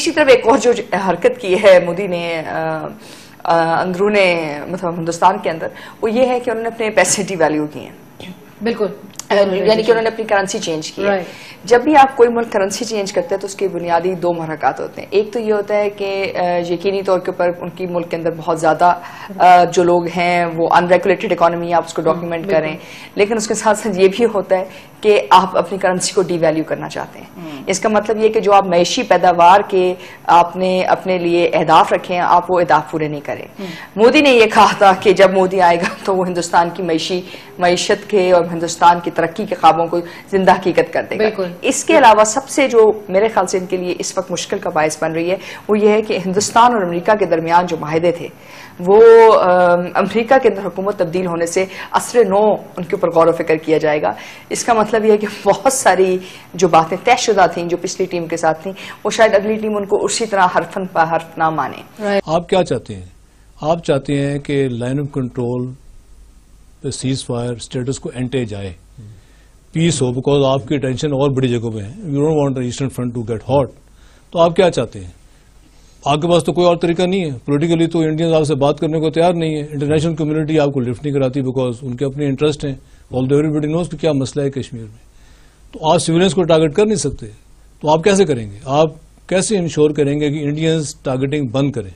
इसी तरफ एक और जो हरकत की है मोदी ने अंदरूने मतलब हिंदुस्तान के अंदर वो ये है कि उन्होंने अपने पैसे डिवैल्यू किए हैं बिल्कुल यानी कि उन्होंने अपनी करेंसी चेंज की है जब भी आप कोई मुल्क करेंसी चेंज करते हैं तो उसके बुनियादी दो महरकत होते हैं एक तो ये होता है कि यकीनी तौर के ऊपर उनकी मुल्क के अंदर बहुत ज्यादा जो लोग हैं वो अनरेगुलेटेड इकोनॉमी आप उसको डॉक्यूमेंट हम्म, करें लेकिन उसके साथ साथ ये भी होता है कि आप अपनी करेंसी को डिवैल्यू करना चाहते हैं हम्म। इसका मतलब ये कि जो आप मैशी पैदावार के आपने अपने लिए अहदाफ रखे हैं आप वो अहदाफ पूरे नहीं करें हम्म। मोदी ने यह कहा था कि जब मोदी आएगा तो वो हिंदुस्तान की मैशी मीशत के और हिंदुस्तान की तरक्की के ख्वाबों को जिंदा हकीकत कर देगा इसके अलावा सबसे जो मेरे ख्याल से इनके लिए इस वक्त मुश्किल का बायस बन रही है वो ये है कि हिंदुस्तान और अमरीका के दरमियान जो माहदे थे वो अमरीका के अंदर हुकूमत तब्दील होने से असर नो उनके ऊपर गौर वफिक्र किया जाएगा इसका मतलब यह है कि बहुत सारी जो बातें तयशुदा थी जो पिछली टीम के साथ थी वो शायद अगली टीम उनको उसी तरह हरफन पर हरफ ना माने आप क्या चाहते हैं आप चाहते हैं कि line of control cease fire status को एंटेज आए पीस हो बिकॉज आपकी टेंशन और बड़ी जगहों पे है you don't want eastern front to get hot तो आप क्या चाहते हैं आपके पास तो कोई और तरीका नहीं है पोलिटिकली तो इंडियंस आपसे बात करने को तैयार नहीं है इंटरनेशनल कम्युनिटी आपको लिफ्ट नहीं कराती बिकॉज उनके अपने इंटरेस्ट हैं ऑल द एवरीबडी नोज क्या मसला है कश्मीर में तो आप सिविलियंस को टारगेट कर नहीं सकते तो आप कैसे करेंगे आप कैसे इंश्योर करेंगे कि इंडियंस टारगेटिंग बंद करें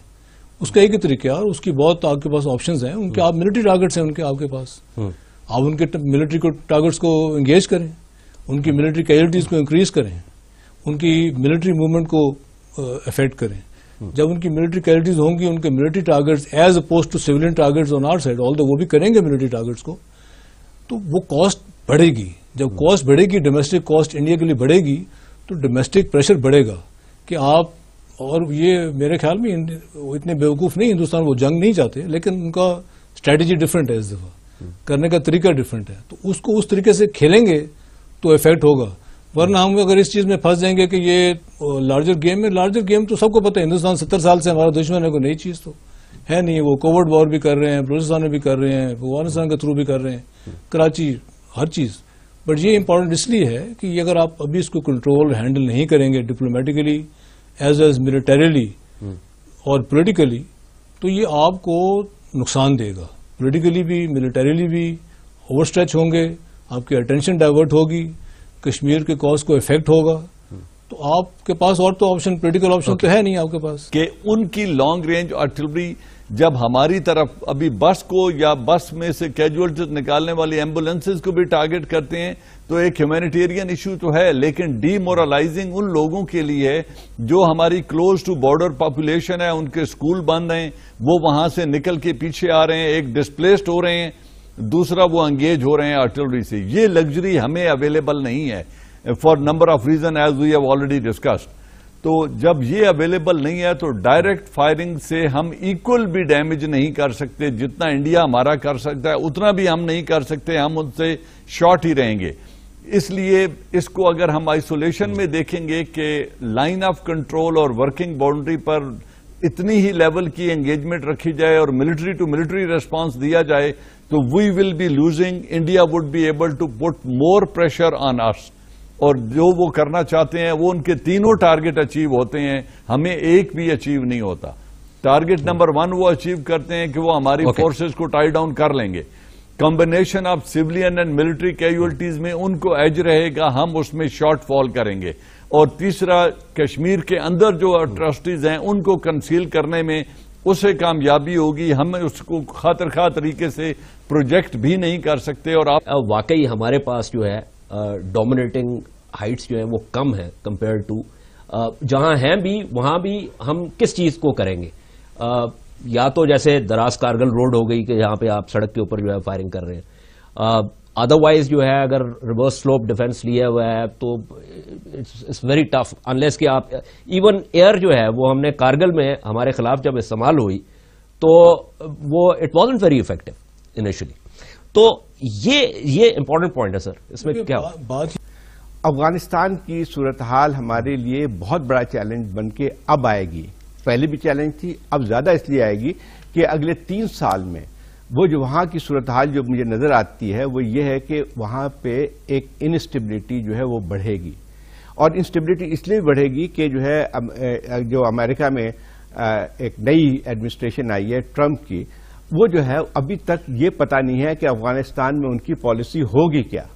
उसका एक ही तरीका है और उसकी बहुत आपके पास ऑप्शंस हैं उनके हम्म। आप मिलिट्री टारगेट्स हैं उनके आपके पास हम्म। आप उनके मिलिट्री को टारगेट्स को इंगेज करें उनकी मिलिट्री कैजुअलिटीज को इंक्रीज करें उनकी मिलिट्री मूवमेंट को अफेक्ट uh, करें hmm. जब उनकी मिलिट्री कैजुअलिटीज होंगी उनके military targets as opposed to civilian targets on our side all वो भी करेंगे मिलिट्री टारगेट्स को तो वो कॉस्ट बढ़ेगी जब कॉस्ट hmm. बढ़ेगी डोमेस्टिक कॉस्ट इंडिया के लिए बढ़ेगी तो डोमेस्टिक प्रेशर बढ़ेगा कि आप और ये मेरे ख्याल में इतने बेवकूफ़ नहीं हिंदुस्तान वो जंग नहीं चाहते लेकिन उनका स्ट्रैटेजी डिफरेंट है इस दफ़ा करने का तरीका डिफरेंट है तो उसको उस तरीके से खेलेंगे तो इफेक्ट होगा वरना हम अगर इस चीज में फंस जाएंगे कि ये लार्जर गेम है लार्जर गेम तो सबको पता है हिंदुस्तान सत्तर साल से हमारा दुश्मन है कोई नई चीज तो है नहीं वो कोवर्ड वॉर भी कर रहे हैं बलोचिस्तान में भी कर रहे हैं अफगानिस्तान के थ्रू भी कर रहे हैं कराची हर चीज बट ये इंपॉर्टेंट इसलिए है कि अगर आप अभी इसको कंट्रोल हैंडल नहीं करेंगे डिप्लोमेटिकली एज एज मिलिटरीली और पोलिटिकली तो ये आपको नुकसान देगा पोलिटिकली भी मिलिटरीली भी ओवरस्ट्रेच होंगे आपकी अटेंशन डाइवर्ट होगी कश्मीर के कॉज को इफेक्ट होगा तो आपके पास और तो ऑप्शन पोलिटिकल ऑप्शन okay. तो है नहीं आपके पास कि उनकी लॉन्ग रेंज आर्टिलरी जब हमारी तरफ अभी बस को या बस में से कैजुअल्टीज निकालने वाली एम्बुलेंसेज को भी टारगेट करते हैं तो एक ह्यूमैनिटेरियन इशू तो है लेकिन डीमोरलाइजिंग उन लोगों के लिए है जो हमारी क्लोज टू बॉर्डर पॉपुलेशन है उनके स्कूल बंद हैं वो वहां से निकल के पीछे आ रहे हैं एक डिस्प्लेस्ड हो रहे हैं दूसरा वो एंगेज हो रहे हैं आर्टिलरी से ये लग्जरी हमें अवेलेबल नहीं है for number of reason as we have already discussed तो जब ये अवेलेबल नहीं है तो डायरेक्ट फायरिंग से हम इक्वल भी डैमेज नहीं कर सकते जितना इंडिया हमारा कर सकता है उतना भी हम नहीं कर सकते हम उनसे शॉर्ट ही रहेंगे इसलिए इसको अगर हम आइसोलेशन में देखेंगे कि लाइन ऑफ कंट्रोल और वर्किंग बाउंड्री पर इतनी ही लेवल की एंगेजमेंट रखी जाए और मिलिट्री टू मिलिट्री रिस्पॉन्स दिया जाए तो we will be losing India would be able to put more pressure on ours और जो वो करना चाहते हैं वो उनके तीनों टारगेट अचीव होते हैं हमें एक भी अचीव नहीं होता टारगेट नंबर वन वो अचीव करते हैं कि वो हमारी फोर्सेस okay. को टाई डाउन कर लेंगे combination of civilian and military casualties में उनको एज रहेगा हम उसमें शॉर्ट फॉल करेंगे और तीसरा कश्मीर के अंदर जो अट्रस्टीज हैं उनको कंसील करने में उसे कामयाबी होगी हम उसको खातर खा तरीके से प्रोजेक्ट भी नहीं कर सकते और आप वाकई हमारे पास जो है डोमिनेटिंग हाइट्स जो है वो कम है कंपेयर टू जहां हैं भी वहां भी हम किस चीज को करेंगे आ, या तो जैसे दरास कारगल रोड हो गई कि जहां पे आप सड़क के ऊपर जो है फायरिंग कर रहे हैं अदरवाइज जो है अगर रिवर्स स्लोप डिफेंस लिया हुआ है तो इट्स वेरी टफ अनलेस कि आप इवन एयर जो है वो हमने कारगिल में हमारे खिलाफ जब इस्तेमाल हुई तो वो it was very effective initially तो ये ये इंपॉर्टेंट पॉइंट है सर इसमें क्या बात अफगानिस्तान की सूरत हाल हमारे लिए बहुत बड़ा चैलेंज बन के अब आएगी पहले भी चैलेंज थी अब ज्यादा इसलिए आएगी कि अगले तीन साल में वो जो वहां की सूरत हाल जो मुझे नजर आती है वो ये है कि वहां पे एक इनस्टेबिलिटी जो है वो बढ़ेगी और इंस्टेबिलिटी इसलिए बढ़ेगी कि जो है जो अमेरिका में एक नई एडमिनिस्ट्रेशन आई है ट्रम्प की वो जो है अभी तक ये पता नहीं है कि अफगानिस्तान में उनकी पॉलिसी होगी क्या